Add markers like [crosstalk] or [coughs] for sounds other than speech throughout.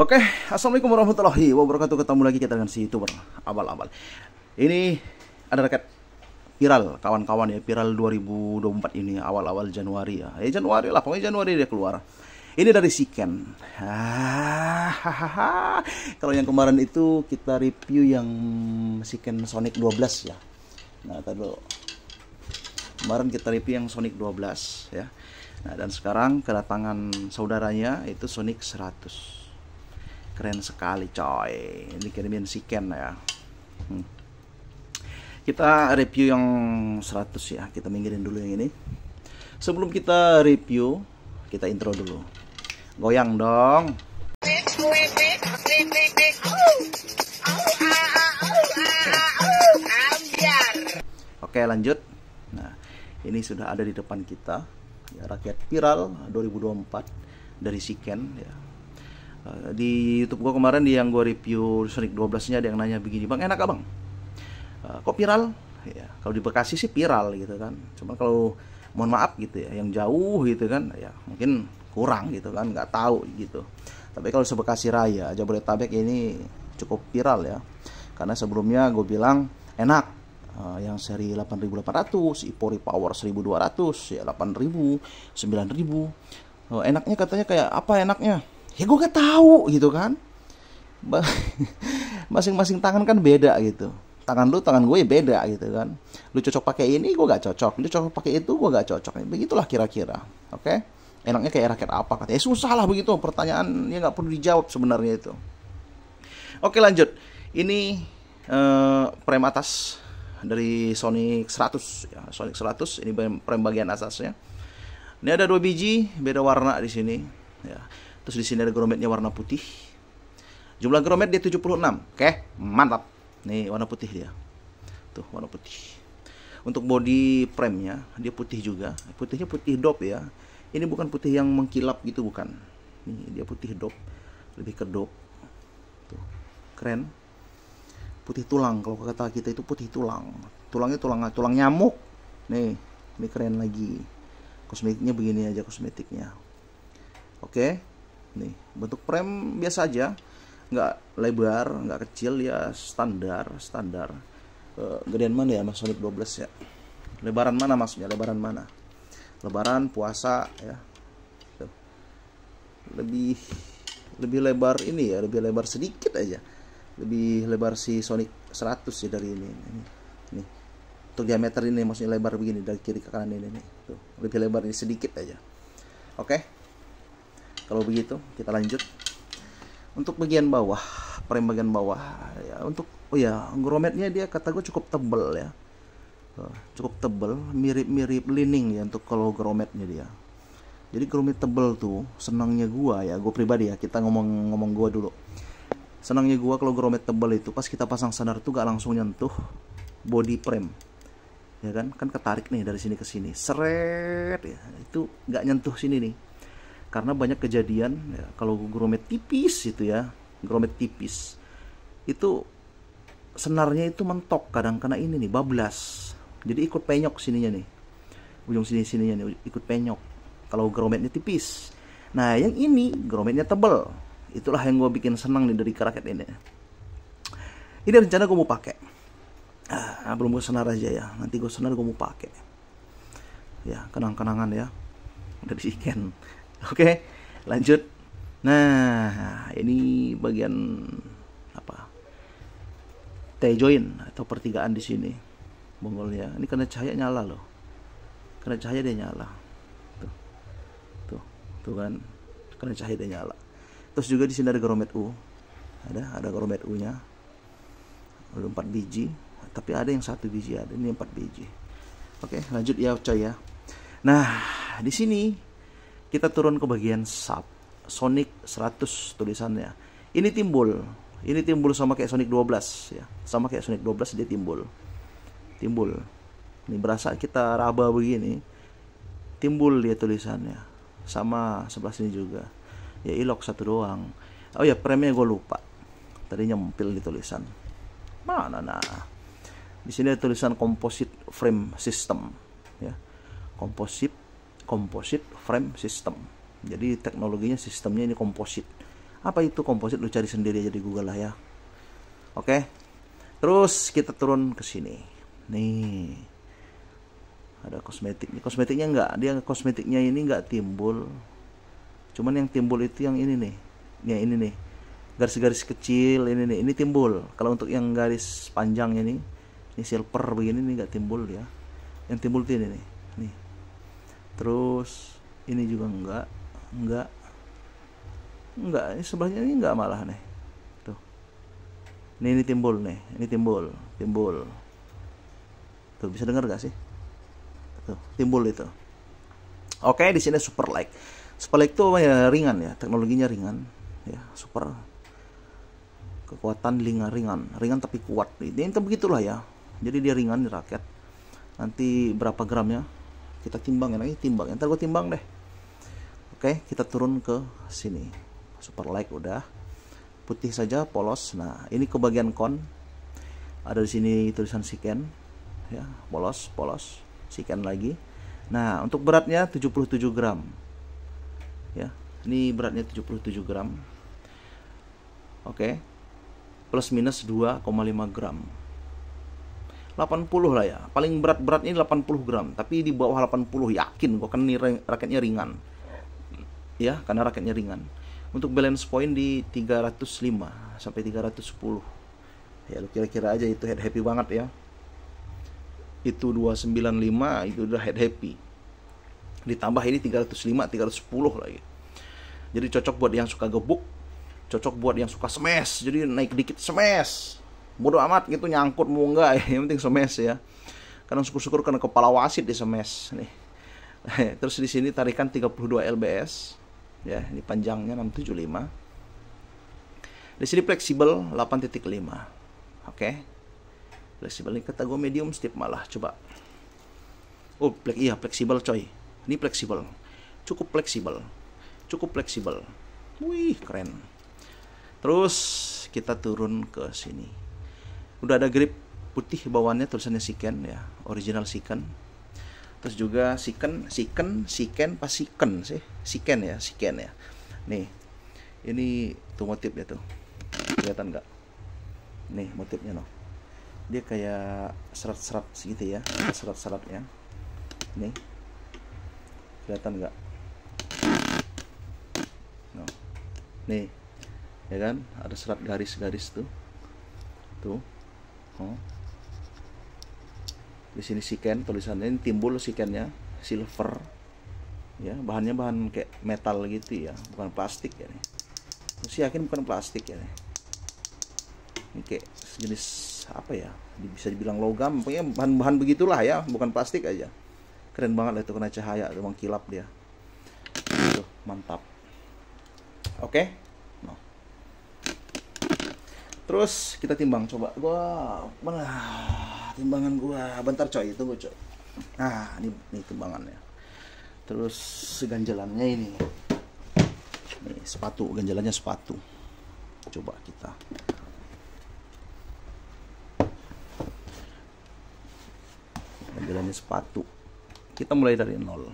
Oke, assalamualaikum warahmatullahi wabarakatuh. Ketemu lagi kita dengan si youtuber abal-abal. Ini ada raket viral, kawan-kawan ya viral 2024 ini awal-awal Januari ya. eh, Januari lah, pokoknya Januari dia keluar. Ini dari Siken. Hahaha. Kalau yang kemarin itu kita review yang Siken Sonic 12 ya. Nah, tadi kemarin kita review yang Sonic 12 ya. Nah, dan sekarang kedatangan saudaranya itu Sonic 100 keren sekali coy ini dikirimin Ken ya hmm. kita review yang 100 ya kita minggirin dulu yang ini sebelum kita review kita intro dulu goyang dong Oke lanjut Nah ini sudah ada di depan kita ya, Rakyat viral 2024 Dari Siken ya Eh, di YouTube gua kemarin di yang gua review Sonic 12 nya ada yang nanya begini bang enak abang eh, kok viral ya kalau di Bekasi sih viral gitu kan cuma kalau mohon maaf gitu ya yang jauh gitu kan ya mungkin kurang gitu kan nggak tahu gitu tapi kalau Bekasi raya Jabodetabek ini cukup viral ya karena sebelumnya gue bilang enak eh, yang seri 8800 Ipori Power 1200 ya 8000 9000 enaknya katanya kayak apa enaknya ya gue gak tahu gitu kan [laughs] masing-masing tangan kan beda gitu tangan lu tangan gue ya beda gitu kan lu cocok pakai ini gue gak cocok lu cocok pakai itu gue gak cocok ya, begitulah kira-kira oke okay? enaknya kayak rakyat apa katanya eh, susah lah begitu pertanyaan ya nggak perlu dijawab sebenarnya itu oke lanjut ini uh, prem atas dari Sonic 100 ya Sonic 100 ini prem bagian atasnya ini ada dua biji beda warna di sini ya Terus di sini ada grometnya warna putih. Jumlah gromet dia 76. Oke, mantap. Nih warna putih dia. Tuh warna putih. Untuk body frame-nya dia putih juga. Putihnya putih dop ya. Ini bukan putih yang mengkilap gitu bukan. Nih dia putih dop. Lebih ke dop. Tuh. Keren. Putih tulang kalau kata kita itu putih tulang. Tulangnya tulang tulang nyamuk. Nih, ini keren lagi. Kosmetiknya begini aja kosmetiknya. Oke. Okay nih bentuk frame biasa aja nggak lebar nggak kecil ya standar standar e, gedean mana ya mas Sonic 12 ya lebaran mana maksudnya lebaran mana lebaran puasa ya lebih lebih lebar ini ya lebih lebar sedikit aja lebih lebar si Sonic 100 sih ya dari ini ini, ini. untuk diameter ini maksudnya lebar begini dari kiri ke kanan ini nih. Tuh, lebih lebar ini sedikit aja oke okay? kalau begitu kita lanjut untuk bagian bawah frame bagian bawah ya untuk oh ya grometnya dia kata gue cukup tebel ya eh, cukup tebel mirip-mirip lining ya untuk kalau grometnya dia jadi gromet tebel tuh senangnya gua ya gue pribadi ya kita ngomong-ngomong gua dulu senangnya gua kalau gromet tebel itu pas kita pasang sandar tuh gak langsung nyentuh body frame ya kan kan ketarik nih dari sini ke sini seret ya itu gak nyentuh sini nih karena banyak kejadian ya, kalau gromet tipis itu ya gromet tipis itu senarnya itu mentok kadang karena ini nih bablas jadi ikut penyok sininya nih ujung sini sininya nih ikut penyok kalau grometnya tipis nah yang ini grometnya tebel itulah yang gue bikin senang nih dari karaket ini ini rencana gue mau pakai nah, belum gue senar aja ya nanti gue senar gue mau pakai ya kenang kenangan ya dari si Ken Oke, lanjut. Nah, ini bagian apa? T-join atau pertigaan di sini. Bonggolnya. Ini karena cahaya nyala loh. Karena cahaya dia nyala. Tuh. Tuh, tuh kan. Karena cahaya dia nyala. Terus juga di sini ada grommet U. Ada, ada grommet U-nya. Ada 4 biji, tapi ada yang satu biji ada. Ini 4 biji. Oke, lanjut ya coy ya. Nah, di sini kita turun ke bagian sub Sonic 100 tulisannya ini timbul ini timbul sama kayak Sonic 12 ya sama kayak Sonic 12 dia timbul timbul ini berasa kita raba begini timbul dia tulisannya sama sebelah sini juga ya ilok satu doang oh ya premnya gue lupa tadi nyempil di tulisan mana nah di sini ada tulisan composite frame system ya composite composite frame system. Jadi teknologinya sistemnya ini komposit. Apa itu komposit? Lu cari sendiri aja di Google lah ya. Oke. Terus kita turun ke sini. Nih. Ada kosmetiknya. Kosmetiknya enggak, dia kosmetiknya ini enggak timbul. Cuman yang timbul itu yang ini nih. Ya ini nih. Garis-garis kecil ini nih, ini timbul. Kalau untuk yang garis panjang ini, ini silver begini ini enggak timbul ya. Yang timbul itu ini nih terus ini juga enggak enggak enggak ini sebelahnya ini enggak malah nih tuh ini ini timbul nih ini timbul timbul tuh bisa dengar gak sih tuh timbul itu oke di sini super like super light tuh ya, ringan ya teknologinya ringan ya super kekuatan linga ringan ringan tapi kuat ini, ini begitulah ya jadi dia ringan di raket nanti berapa gramnya kita timbang ini timbang ntar gue timbang deh oke kita turun ke sini super like udah putih saja polos nah ini ke bagian kon ada di sini tulisan siken ya polos polos siken lagi nah untuk beratnya 77 gram ya ini beratnya 77 gram oke plus minus 2,5 gram 80 lah ya paling berat-berat ini 80 gram tapi di bawah 80 yakin kok kan ini raketnya ringan ya karena raketnya ringan untuk balance point di 305 sampai 310 ya lu kira-kira aja itu head happy banget ya itu 295 itu udah head happy ditambah ini 305 310 lagi jadi cocok buat yang suka gebuk cocok buat yang suka smash jadi naik dikit smash bodo amat gitu nyangkut mau enggak [laughs] yang penting semes ya kadang syukur-syukur karena kepala wasit di semes nih [laughs] terus di sini tarikan 32 lbs ya ini panjangnya 675 di sini fleksibel 8.5 oke okay. fleksibel ini kata gue medium stiff malah coba oh plek iya fleksibel coy ini fleksibel cukup fleksibel cukup fleksibel wih keren terus kita turun ke sini udah ada grip putih bawaannya tulisannya Siken ya original Siken terus juga Siken Siken Siken pas Siken sih Siken ya Siken ya nih ini tuh motif ya tuh kelihatan nggak nih motifnya noh dia kayak serat-serat gitu ya serat-serat ya nih kelihatan nggak no. nih ya kan ada serat garis-garis tuh tuh di sini siken tulisannya ini timbul sikennya silver ya bahannya bahan kayak metal gitu ya bukan plastik ya nih saya yakin bukan plastik ya nih ini kayak sejenis apa ya bisa dibilang logam pokoknya bahan-bahan begitulah ya bukan plastik aja keren banget lah itu kena cahaya memang kilap dia tuh mantap oke okay terus kita timbang coba gua mana timbangan gua bentar coy tunggu coy nah ini, ini timbangannya terus ganjalannya ini ini sepatu ganjalannya sepatu coba kita ganjalannya sepatu kita mulai dari nol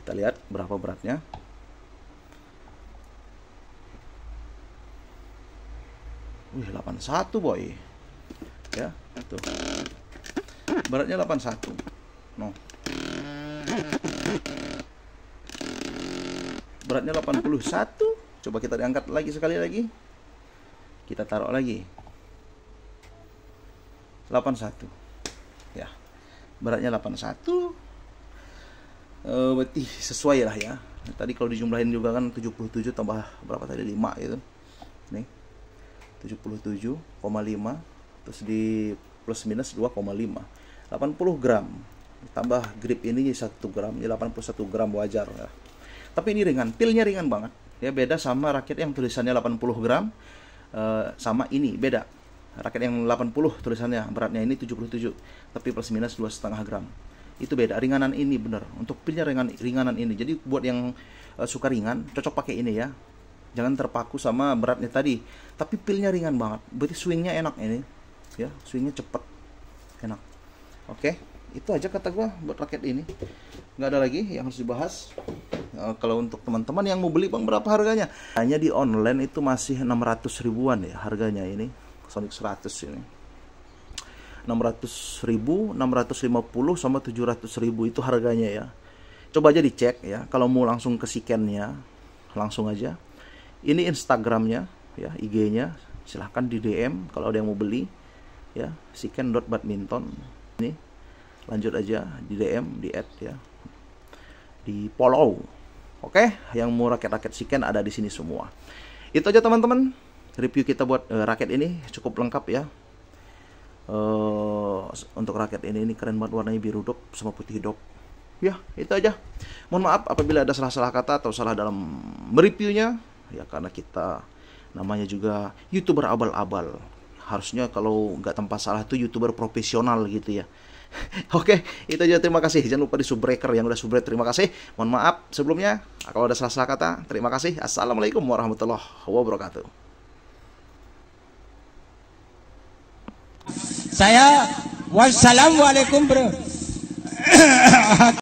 kita lihat berapa beratnya Wih, 81 boy. Ya, itu. Beratnya 81. No. Beratnya 81. Coba kita diangkat lagi sekali lagi. Kita taruh lagi. 81. Ya. Beratnya 81. Uh, eh, berarti sesuai lah ya. Tadi kalau dijumlahin juga kan 77 tambah berapa tadi 5 gitu. Nih. 77,5 terus di plus minus 2,5 80 gram tambah grip ini 1 gram ini 81 gram wajar ya. tapi ini ringan pilnya ringan banget ya beda sama raket yang tulisannya 80 gram uh, sama ini beda raket yang 80 tulisannya beratnya ini 77 tapi plus minus 2,5 gram itu beda ringanan ini bener untuk pilnya ringan ringanan ini jadi buat yang uh, suka ringan cocok pakai ini ya jangan terpaku sama beratnya tadi tapi pilnya ringan banget berarti swingnya enak ini ya swingnya cepet enak oke itu aja kata gua buat raket ini nggak ada lagi yang harus dibahas eh, kalau untuk teman-teman yang mau beli bang berapa harganya hanya di online itu masih 600 ribuan ya harganya ini Sonic 100 ini 600 ribu 650 sama 700 ribu itu harganya ya coba aja dicek ya kalau mau langsung ke sikennya langsung aja ini Instagramnya ya IG-nya silahkan di DM kalau ada yang mau beli ya siken.badminton ini lanjut aja di DM di add ya di follow oke yang mau raket-raket siken ada di sini semua itu aja teman-teman review kita buat uh, eh, raket ini cukup lengkap ya uh, untuk raket ini ini keren banget warnanya biru dop sama putih dop ya itu aja mohon maaf apabila ada salah-salah kata atau salah dalam mereviewnya ya karena kita namanya juga youtuber abal-abal harusnya kalau nggak tempat salah itu youtuber profesional gitu ya [laughs] Oke, itu aja terima kasih. Jangan lupa di subbreaker yang udah subred terima kasih. Mohon maaf sebelumnya kalau ada salah-salah kata. Terima kasih. Assalamualaikum warahmatullahi wabarakatuh. Saya wassalamualaikum bro. [coughs]